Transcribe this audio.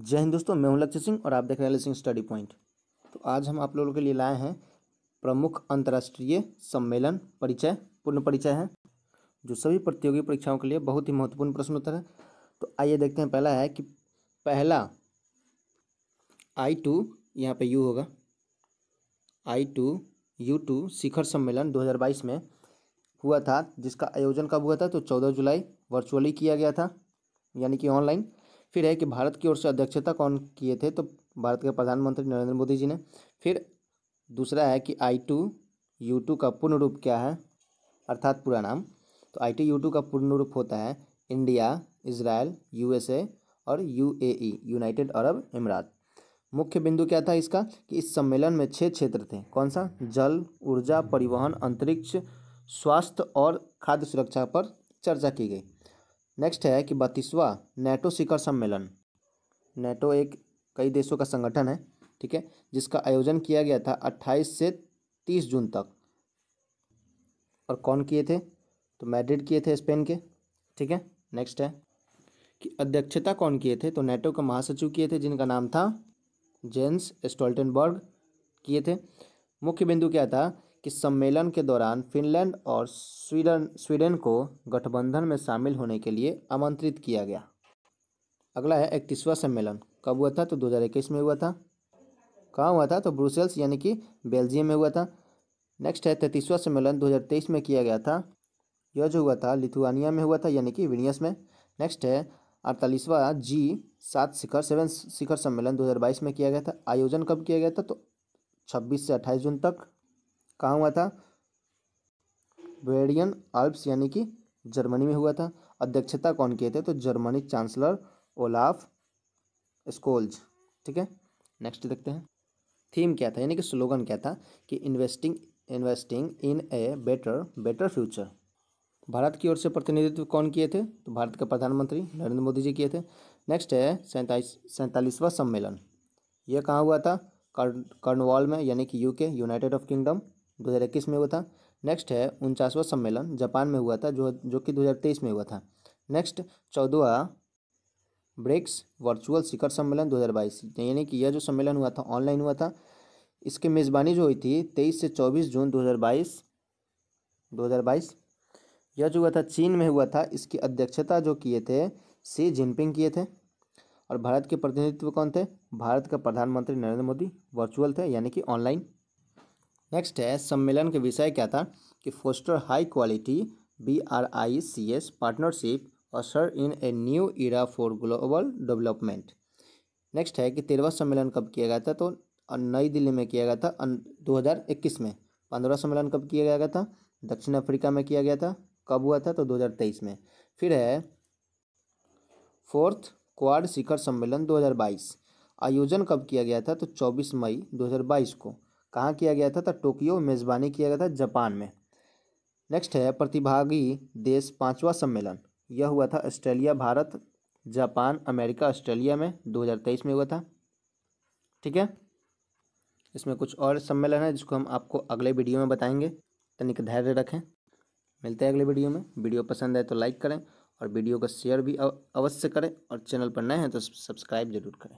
जय हिंद दोस्तों मैं हूं लक्ष्य सिंह और आप देख रहे हैं सिंह स्टडी पॉइंट तो आज हम आप लोगों के लिए लाए हैं प्रमुख अंतर्राष्ट्रीय सम्मेलन परिचय पूर्ण परिचय है जो सभी प्रतियोगी परीक्षाओं के लिए बहुत ही महत्वपूर्ण प्रश्न उत्तर है तो आइए देखते हैं पहला है कि पहला आई टू यहाँ पर यू होगा आई टू यू टू शिखर सम्मेलन दो में हुआ था जिसका आयोजन कब हुआ था तो चौदह जुलाई वर्चुअली किया गया था यानी कि ऑनलाइन फिर है कि भारत की ओर से अध्यक्षता कौन किए थे तो भारत के प्रधानमंत्री नरेंद्र मोदी जी ने फिर दूसरा है कि आई टू यू टू का पूर्ण रूप क्या है अर्थात पूरा नाम तो आई टी यू टू का पूर्ण रूप होता है India Israel U S A और U A E United Arab इमरात मुख्य बिंदु क्या था इसका कि इस सम्मेलन में छः क्षेत्र थे कौन सा जल ऊर्जा परिवहन अंतरिक्ष स्वास्थ्य और खाद्य सुरक्षा पर चर्चा की गई नेक्स्ट है कि बत्तीसवा नेटो शिखर सम्मेलन नेटो एक कई देशों का संगठन है ठीक है जिसका आयोजन किया गया था 28 से 30 जून तक और कौन किए थे तो मैड्रिड किए थे स्पेन के ठीक है नेक्स्ट है कि अध्यक्षता कौन किए थे तो नेटो के महासचिव किए थे जिनका नाम था जेन्स स्टोल्टनबर्ग किए थे मुख्य बिंदु क्या था कि सम्मेलन के दौरान फिनलैंड और स्वीडन स्वीडन को गठबंधन में शामिल होने के लिए आमंत्रित किया गया अगला है इकतीसवा सम्मेलन कब हुआ था तो 2021 में हुआ था कहाँ हुआ था तो ब्रुसेल्स यानी कि बेल्जियम में हुआ था नेक्स्ट है तैतीसवा सम्मेलन 2023 में किया गया था यह जो हुआ था लिथुआनिया में हुआ था यानी कि विनियस में नेक्स्ट है अड़तालीसवा जी सात शिखर सेवन शिखर सम्मेलन 2022 में किया गया था आयोजन कब किया गया था तो 26 से 28 जून तक कहाँ हुआ था वेडियन आल्प्स यानी कि जर्मनी में हुआ था अध्यक्षता कौन किए थे तो जर्मनी चांसलर ओलाफ स्कोल्ज ठीक है नेक्स्ट देखते हैं थीम क्या था यानी कि स्लोगन क्या था कि investing investing in a better better future Bharat की ओर से प्रतिनिधित्व कौन किए थे तो भारत के प्रधानमंत्री नरेंद्र मोदी जी किए थे नेक्स्ट है सैंतालीस सैंतालीसवा सम्मेलन यह कहाँ हुआ था कर्नवाल में यानी कि यूके यूनाइटेड ऑफ किंगडम दो हज़ार इक्कीस में हुआ था नेक्स्ट है उनचासवा सम्मेलन जापान में हुआ था जो जो कि दो हज़ार तेईस में हुआ था नेक्स्ट चौदवा ब्रिक्स वर्चुअल शिखर सम्मेलन दो हज़ार बाईस यानी कि यह जो सम्मेलन हुआ था ऑनलाइन हुआ था इसकी मेज़बानी जो हुई थी तेईस से चौबीस जून दो दो हज़ार बाईस हज़ार बाईस यह जो हुआ था चीन में हुआ था इसकी अध्यक्षता जो किए थे सी जिनपिंग किए थे और भारत के प्रतिनिधित्व कौन थे भारत का प्रधानमंत्री नरेंद्र मोदी वर्चुअल थे यानी कि ऑनलाइन नेक्स्ट है सम्मेलन के विषय क्या था कि foster high quality B R I C S partnership असर in a new era for global development next है कि तेरहवा सम्मेलन कब किया गया था तो नई दिल्ली में किया गया था 2021 में पंद्रह सम्मेलन कब किया गया था दक्षिण अफ्रीका में किया गया था कब हुआ था तो 2023 में फिर है फोर्थ क्वाड शिखर सम्मेलन 2022 आयोजन कब किया गया था तो 24 मई 2022 को कहाँ किया गया था तो टोक्यो मेज़बानी किया गया था जापान में नेक्स्ट है प्रतिभागी देश पाँचवा सम्मेलन यह हुआ था Australia Bharat Japan America Australia में 2023 में हुआ था ठीक है इसमें कुछ और सम्मेलन है जिसको हम आपको अगले वीडियो में बताएंगे तनिक धैर्य रखें मिलते हैं अगले वीडियो में वीडियो पसंद आए तो लाइक करें और वीडियो का शेयर भी अवश्य करें और चैनल पर नए हैं तो सब्सक्राइब जरूर करें